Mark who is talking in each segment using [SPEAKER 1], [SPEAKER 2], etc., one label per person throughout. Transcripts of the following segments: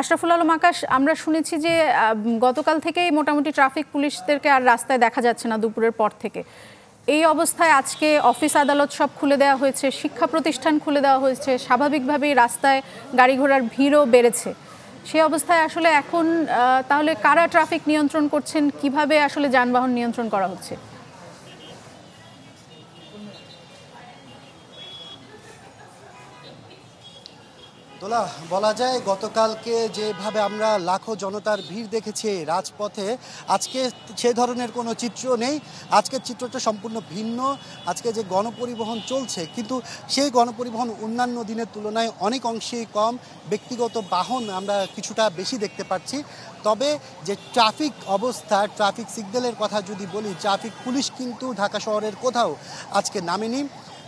[SPEAKER 1] আশরাফুল আলম আকাশ আমরা শুনেছি যে গতকাল থেকেই মোটামুটি ট্রাফিক পুলিশদেরকে আর রাস্তায় দেখা যাচ্ছে না দুপুরের পর থেকে এই অবস্থায় আজকে অফিস আদালত সব খুলে দেওয়া হয়েছে শিক্ষা প্রতিষ্ঠান খুলে দেওয়া হয়েছে স্বাভাবিকভাবেই রাস্তায় গাড়ি ঘোড়ার ভিড়ও বেড়েছে সেই অবস্থায় আসলে এখন তাহলে কারা ট্রাফিক নিয়ন্ত্রণ করছেন কিভাবে আসলে যানবাহন নিয়ন্ত্রণ করা হচ্ছে দোলা বলা
[SPEAKER 2] যায় গতকালকে যেভাবে আমরা লাখো জনতার ভিড় দেখেছি রাজপথে আজকে সে ধরনের কোনো চিত্র নেই আজকের চিত্রটা সম্পূর্ণ ভিন্ন আজকে যে গণপরিবহন চলছে কিন্তু সেই গণপরিবহন অন্যান্য দিনের তুলনায় অনেক অংশেই কম ব্যক্তিগত বাহন আমরা কিছুটা বেশি দেখতে পাচ্ছি তবে যে ট্রাফিক অবস্থা ট্রাফিক সিগন্যালের কথা যদি বলি ট্রাফিক পুলিশ কিন্তু ঢাকা শহরের কোথাও আজকে নামেনি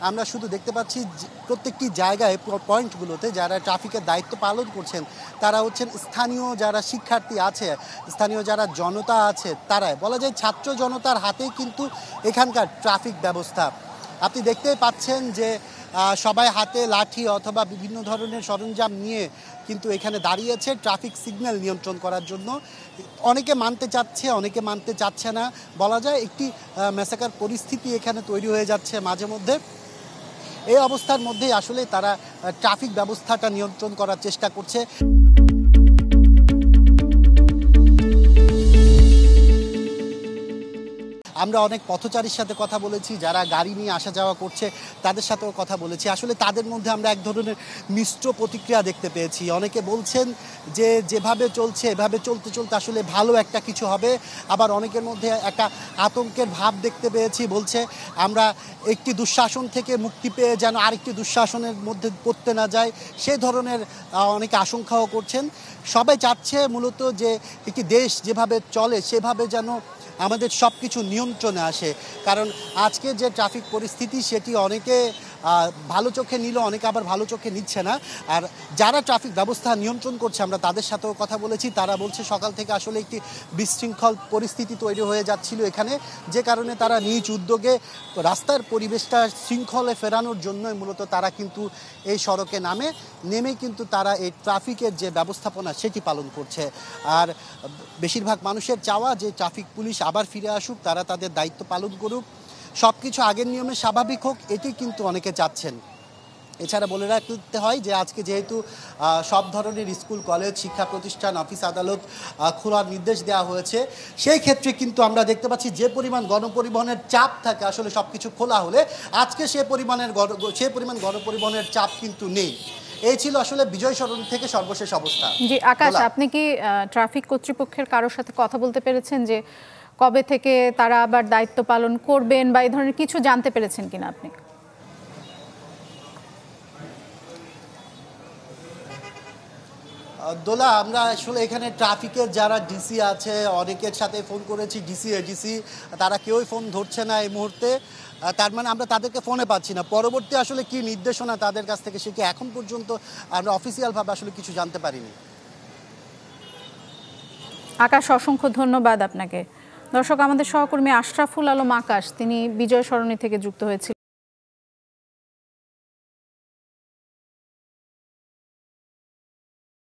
[SPEAKER 2] আমরা শুধু দেখতে পাচ্ছি প্রত্যেকটি জায়গায় পয়েন্টগুলোতে যারা ট্রাফিকের দায়িত্ব পালন করছেন তারা হচ্ছেন স্থানীয় যারা শিক্ষার্থী আছে স্থানীয় যারা জনতা আছে তারাই বলা যায় ছাত্র জনতার হাতেই কিন্তু এখানকার ট্রাফিক ব্যবস্থা আপনি দেখতেই পাচ্ছেন যে সবাই হাতে লাঠি অথবা বিভিন্ন ধরনের সরঞ্জাম নিয়ে কিন্তু এখানে দাঁড়িয়েছে ট্রাফিক সিগন্যাল নিয়ন্ত্রণ করার জন্য অনেকে মানতে চাচ্ছে অনেকে মানতে চাচ্ছে না বলা যায় একটি মেসাকার পরিস্থিতি এখানে তৈরি হয়ে যাচ্ছে মাঝে মধ্যে এই অবস্থার মধ্যেই আসলে তারা ট্রাফিক ব্যবস্থাটা নিয়ন্ত্রণ করার চেষ্টা করছে আমরা অনেক পথচারীর সাথে কথা বলেছি যারা গাড়ি নিয়ে আসা যাওয়া করছে তাদের সাথেও কথা বলেছি আসলে তাদের মধ্যে আমরা এক ধরনের মিশ্র প্রতিক্রিয়া দেখতে পেয়েছি অনেকে বলছেন যে যেভাবে চলছে এভাবে চলতে চলতে আসলে ভালো একটা কিছু হবে আবার অনেকের মধ্যে একটা আতঙ্কের ভাব দেখতে পেয়েছি বলছে আমরা একটি দুঃশাসন থেকে মুক্তি পেয়ে যেন আরেকটি দুঃশাসনের মধ্যে পড়তে না যায় সে ধরনের অনেকে আশঙ্কাও করছেন সবাই চাচ্ছে মূলত যে একটি দেশ যেভাবে চলে সেভাবে যেন আমাদের সব কিছু নিয়ন্ত্রণে আসে কারণ আজকে যে ট্রাফিক পরিস্থিতি সেটি অনেকে ভালো চোখে নিল অনেকে আবার ভালো চোখে নিচ্ছে না আর যারা ট্রাফিক ব্যবস্থা নিয়ন্ত্রণ করছে আমরা তাদের সাথেও কথা বলেছি তারা বলছে সকাল থেকে আসলে একটি বিশৃঙ্খল পরিস্থিতি তৈরি হয়ে যাচ্ছিল এখানে যে কারণে তারা নিজ উদ্যোগে রাস্তার পরিবেশটা শৃঙ্খলে ফেরানোর জন্যই মূলত তারা কিন্তু এই সড়কে নামে নেমে কিন্তু তারা এই ট্রাফিকের যে ব্যবস্থাপনা সেটি পালন করছে আর বেশিরভাগ মানুষের চাওয়া যে ট্রাফিক পুলিশ আবার ফিরে আসুক তারা তাদের দায়িত্ব পালন করুক সব কিছু আগের নিয়মে স্বাভাবিক হোক এটি কিন্তু অনেকে চাচ্ছেন এছাড়া বলে রাখতে হয় যে আজকে যেহেতু সব ধরনের স্কুল কলেজ শিক্ষা প্রতিষ্ঠান অফিস আদালত খোলার নির্দেশ দেওয়া হয়েছে সেই ক্ষেত্রে কিন্তু আমরা দেখতে পাচ্ছি যে পরিমাণ গণপরিবহনের চাপ থাকে আসলে সব কিছু খোলা হলে আজকে সে পরিমাণের সে পরিমাণ গণপরিবহনের চাপ কিন্তু নেই এই ছিল আসলে বিজয় সরণ থেকে সর্বশেষ অবস্থা জি আকাশ
[SPEAKER 1] আপনি কি ট্রাফিক কর্তৃপক্ষের কারোর সাথে কথা বলতে পেরেছেন যে কবে থেকে তারা আবার দায়িত্ব পালন করবেন বা এই ধরনের কিছু জানতে পেরেছেন কিনা আপনি
[SPEAKER 2] দোলা আমরা আসলে এখানে ট্রাফিকের যারা ডিসি আছে অনেকের সাথে ফোন করেছি ডিসি এডিসি তারা কেউই ফোন ধরছে না এই মুহূর্তে তার মানে আমরা তাদেরকে ফোনে পাচ্ছি না পরবর্তী আসলে কি নির্দেশনা তাদের কাছ থেকে সে কি এখন পর্যন্ত আমরা অফিসিয়ালভাবে আসলে কিছু জানতে পারিনি
[SPEAKER 1] আকাশ অসংখ্য ধন্যবাদ আপনাকে দর্শক আমাদের সহকর্মী আশরাফুল আলম আকাশ তিনি বিজয় সরণি থেকে যুক্ত হয়েছিলেন